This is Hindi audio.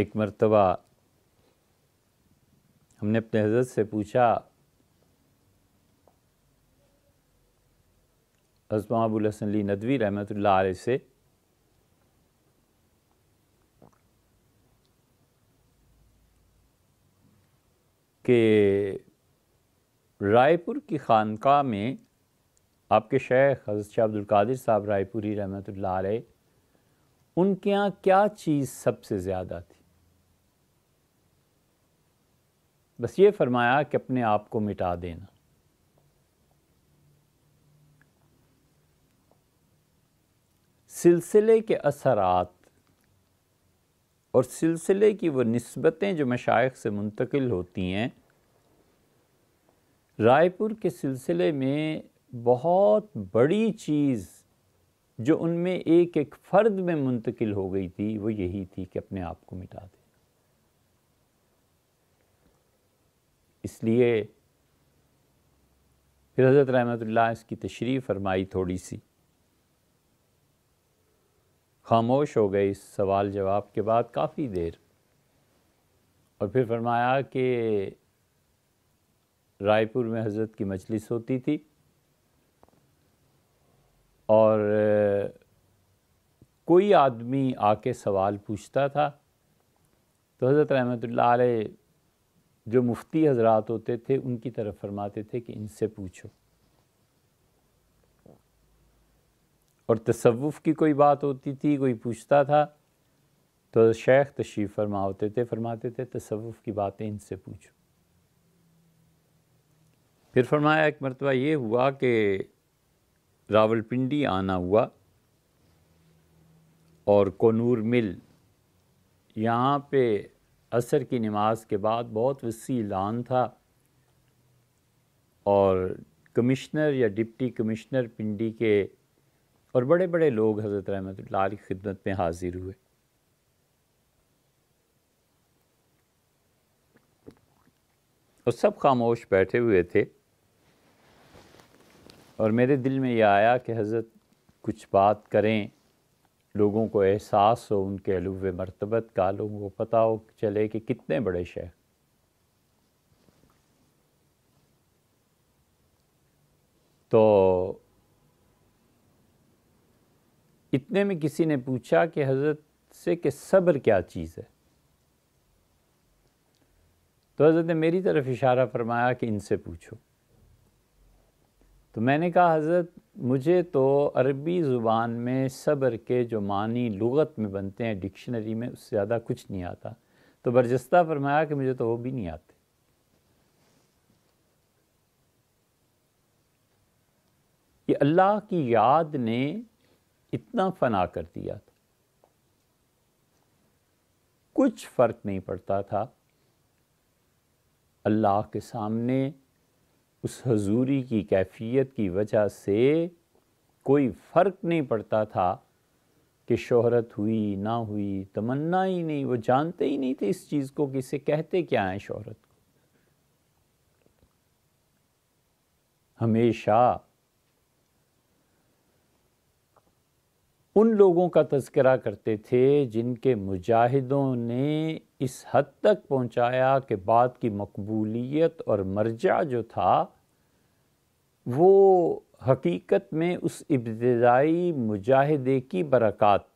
एक मरतबा हमने अपने हजरत से पूछा अजमा अबुल हसन अली नदवी रहमत आल से कि रायपुर की खानका में आपके शेख हजरत शाह अब्दुल्कादिर साहब रायपुरी रहमत आल उनके यहाँ क्या चीज़ सबसे ज़्यादा थी बस ये फरमाया कि अपने आप को मिटा देना सिलसिले के असरात और सिलसिले की वो नस्बतें जो मशाइ से मुंतकिल होती हैं रायपुर के सिलसिले में बहुत बड़ी चीज़ जो उनमें एक एक फ़र्द में मुंतकिल हो गई थी वो यही थी कि अपने आप को मिटा दे इसलिए फिर हज़रत रहमत इसकी तशरी फरमाई थोड़ी सी खामोश हो गए इस सवाल जवाब के बाद काफ़ी देर और फिर फरमाया कि रायपुर में हजरत की मजलिस होती थी और कोई आदमी आके सवाल पूछता था तो हज़रत रहमत जो मुफ्ती हजरात होते थे उनकी तरफ फरमाते थे कि इनसे पूछो और तसव्वुफ़ की कोई बात होती थी कोई पूछता था तो शेख तशरीफ़ फरमा होते थे फरमाते थे तसव्वुफ़ की बातें इनसे पूछो फिर फरमाया एक मरतबा ये हुआ कि रावलपिंडी आना हुआ और कोनूर मिल यहाँ पे असर की नमाज के बाद बहुत वसी ऐलान था और कमिश्नर या डिप्टी कमिश्नर पिंडी के और बड़े बड़े लोग हज़रत रहमत की खिदमत में हाजिर हुए और सब खामोश बैठे हुए थे और मेरे दिल में यह आया कि हज़रत कुछ बात करें लोगों को एहसास हो उनके अलव मरतबत का लोगों को पता हो चले कि कितने बड़े शेख तो इतने में किसी ने पूछा कि हज़रत से कि सब्र क्या चीज़ है तो हज़रत ने मेरी तरफ़ इशारा फरमाया कि इनसे पूछो तो मैंने कहा हज़रत मुझे तो अरबी ज़ुबान में सब्र के जो मानी लगत में बनते हैं डिक्शनरी में उससे ज़्यादा कुछ नहीं आता तो बरजस्ता फरमाया कि मुझे तो वो भी नहीं आते कि अल्लाह की याद ने इतना फना कर दिया था कुछ फ़र्क नहीं पड़ता था अल्लाह के सामने उस हजूरी की कैफियत की वजह से कोई फ़र्क नहीं पड़ता था कि शोहरत हुई ना हुई तमन्ना ही नहीं वो जानते ही नहीं थे इस चीज़ को कि इसे कहते क्या हैं शोहरत को हमेशा उन लोगों का तस्करा करते थे जिनके मुजाहिदों ने इस हद तक पहुंचाया कि बात की मकबूलियत और मर्जा जो था वो हकीकत में उस इब्तदाई मुजाहिदे की बरक़ात